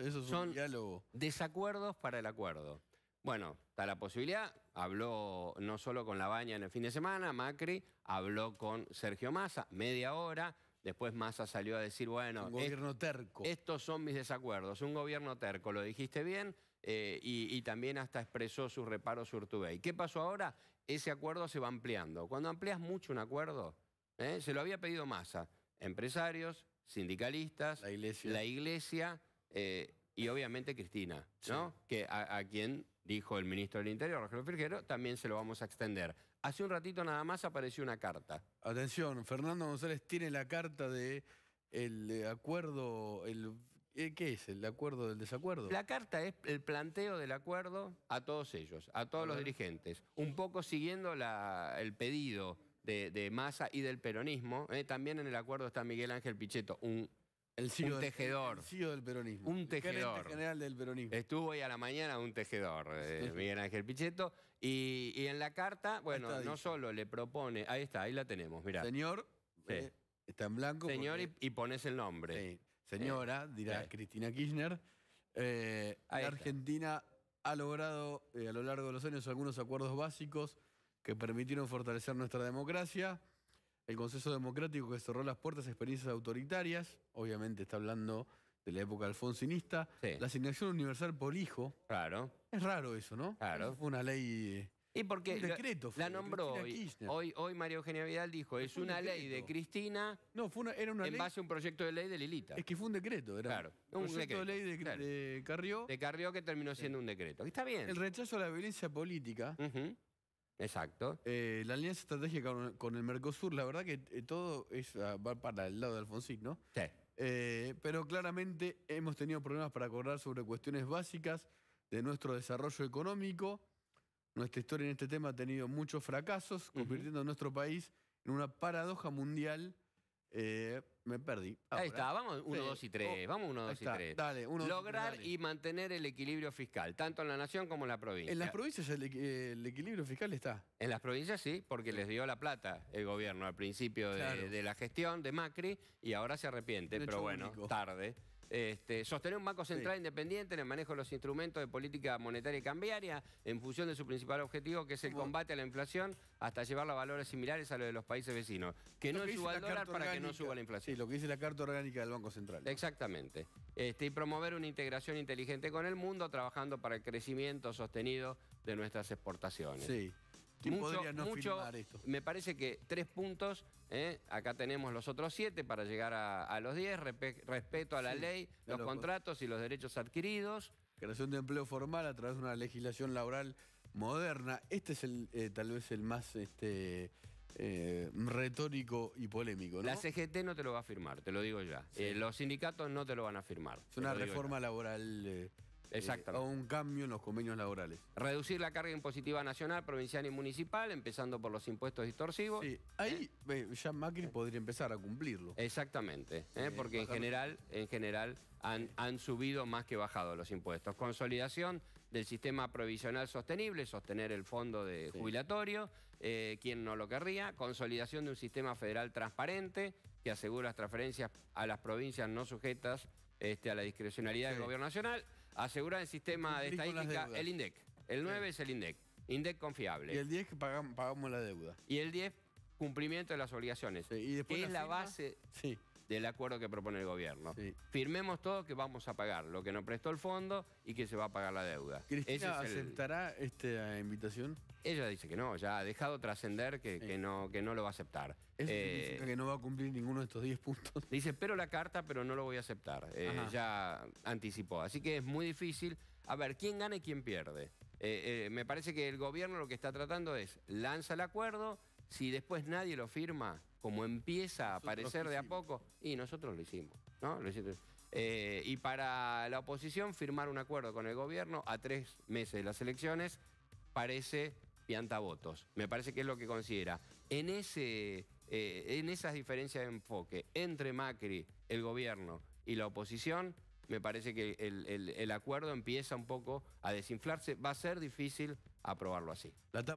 Eso Son Desacuerdos para el acuerdo. Bueno, está la posibilidad. Habló no solo con la baña en el fin de semana, Macri, habló con Sergio Massa, media hora. Después Massa salió a decir, bueno... gobierno terco. Estos son mis desacuerdos, un gobierno terco, lo dijiste bien, eh, y, también hasta expresó sus reparos ¿Y ¿Qué pasó ahora? Ese acuerdo se va ampliando. Cuando amplias mucho un acuerdo, eh, se lo había pedido Massa, empresarios, sindicalistas, la iglesia eh, y obviamente Cristina, ¿no? Que a, quien dijo el ministro del Interior, Rogelio Frigerio, también se lo vamos a extender. Hace un ratito nada más apareció una carta. Atención, Fernando González tiene la carta de el acuerdo, el eh, ¿Qué es el acuerdo del desacuerdo? La carta es el planteo del acuerdo a todos ellos, a todos los dirigentes, un poco siguiendo el pedido de, de, Massa y del peronismo. Eh, también en el acuerdo está Miguel Ángel Pichetto, un el CEO del, tejedor. peronismo. Un tejedor. El general del peronismo. Estuvo hoy a la mañana un tejedor, eh, Miguel Ángel Pichetto. Y, en la carta, bueno, no solo le propone... Ahí está, ahí la tenemos, mira, Señor, eh, está en blanco. Señor y, pones el nombre. Señora, eh, dirá Cristina Kirchner, la Argentina ha logrado a lo largo de los años algunos acuerdos básicos que permitieron fortalecer nuestra democracia el Consenso Democrático que cerró las puertas a experiencias autoritarias, obviamente está hablando de la época alfonsinista, la asignación universal por hijo. Claro. Es raro eso, ¿no? Claro. fue una ley... Y por un decreto, la nombró hoy, hoy, Mario María Eugenia Vidal dijo, es, una ley de Cristina no, fue una, era una en base a un proyecto de ley de Lilita. Es que fue un decreto, era claro, un proyecto de ley de, Carrió. De Carrió que terminó siendo un decreto. Está bien. El rechazo a la violencia política Exacto. Eh, la alianza estratégica con, el Mercosur, la verdad que eh, todo es, ah, va para el lado de Alfonsín, ¿no? Sí. Eh, pero claramente hemos tenido problemas para acordar sobre cuestiones básicas de nuestro desarrollo económico. Nuestra historia en este tema ha tenido muchos fracasos, convirtiendo a nuestro país en una paradoja mundial eh, me perdí. Ahí está, vamos uno, dos y tres. Vamos 1, 2 y 3. Lograr y mantener el equilibrio fiscal, tanto en la nación como en la provincia. En las provincias el, equilibrio fiscal está. En las provincias sí, porque les dio la plata el gobierno al principio de, la gestión de Macri y ahora se arrepiente, pero bueno, tarde. Este, sostener un Banco Central independiente en el manejo de los instrumentos de política monetaria y cambiaria en función de su principal objetivo, que es el combate a la inflación, hasta llevarla a valores similares a los de los países vecinos. Que no suba el dólar para que no suba la inflación. Sí, lo que dice la Carta Orgánica del Banco Central. Exactamente. Este, y promover una integración inteligente con el mundo, trabajando para el crecimiento sostenido de nuestras exportaciones. Sí mucho, Me parece que tres puntos, ¿eh? acá tenemos los otros siete para llegar a, los diez, respeto a la ley, los contratos y los derechos adquiridos. Creación de empleo formal a través de una legislación laboral moderna. Este es el, eh, tal vez el más este, eh, retórico y polémico, La CGT no te lo va a firmar, te lo digo ya. los sindicatos no te lo van a firmar. Es una reforma laboral Exacto. Eh, un cambio en los convenios laborales. Reducir la carga impositiva nacional, provincial y municipal, empezando por los impuestos distorsivos. Sí, ahí ¿Eh? Eh, ya Macri podría empezar a cumplirlo. Exactamente, porque en general, en general han, han, subido más que bajado los impuestos. Consolidación del sistema provisional sostenible, sostener el fondo de jubilatorio, quien no lo querría. Consolidación de un sistema federal transparente que asegura las transferencias a las provincias no sujetas este, a la discrecionalidad del gobierno nacional. Asegura el sistema de estadística el INDEC. El 9 es el INDEC. INDEC confiable. Y el 10 que pagamos, la deuda. Y el 10, cumplimiento de las obligaciones. Y después es la base... Sí del acuerdo que propone el gobierno. Firmemos todos que vamos a pagar lo que nos prestó el fondo y que se va a pagar la deuda. ¿Cristina aceptará esta invitación? Ella dice que no, ya ha dejado trascender que, no, que no lo va a aceptar. Eso significa eh, que no va a cumplir ninguno de estos 10 puntos. Dice, espero la carta, pero no lo voy a aceptar. Eh, ya anticipó. Así que es muy difícil. A ver, ¿quién gana y quién pierde? Eh, me parece que el gobierno lo que está tratando es, lanza el acuerdo si después nadie lo firma, como empieza a aparecer de a poco, y nosotros lo hicimos, ¿no? Eh, y para la oposición, firmar un acuerdo con el gobierno a tres meses de las elecciones parece pianta votos. Me parece que es lo que considera. En, ese, eh, en esas diferencias de enfoque entre Macri, el gobierno y la oposición, me parece que el, el acuerdo empieza un poco a desinflarse. Va a ser difícil aprobarlo así.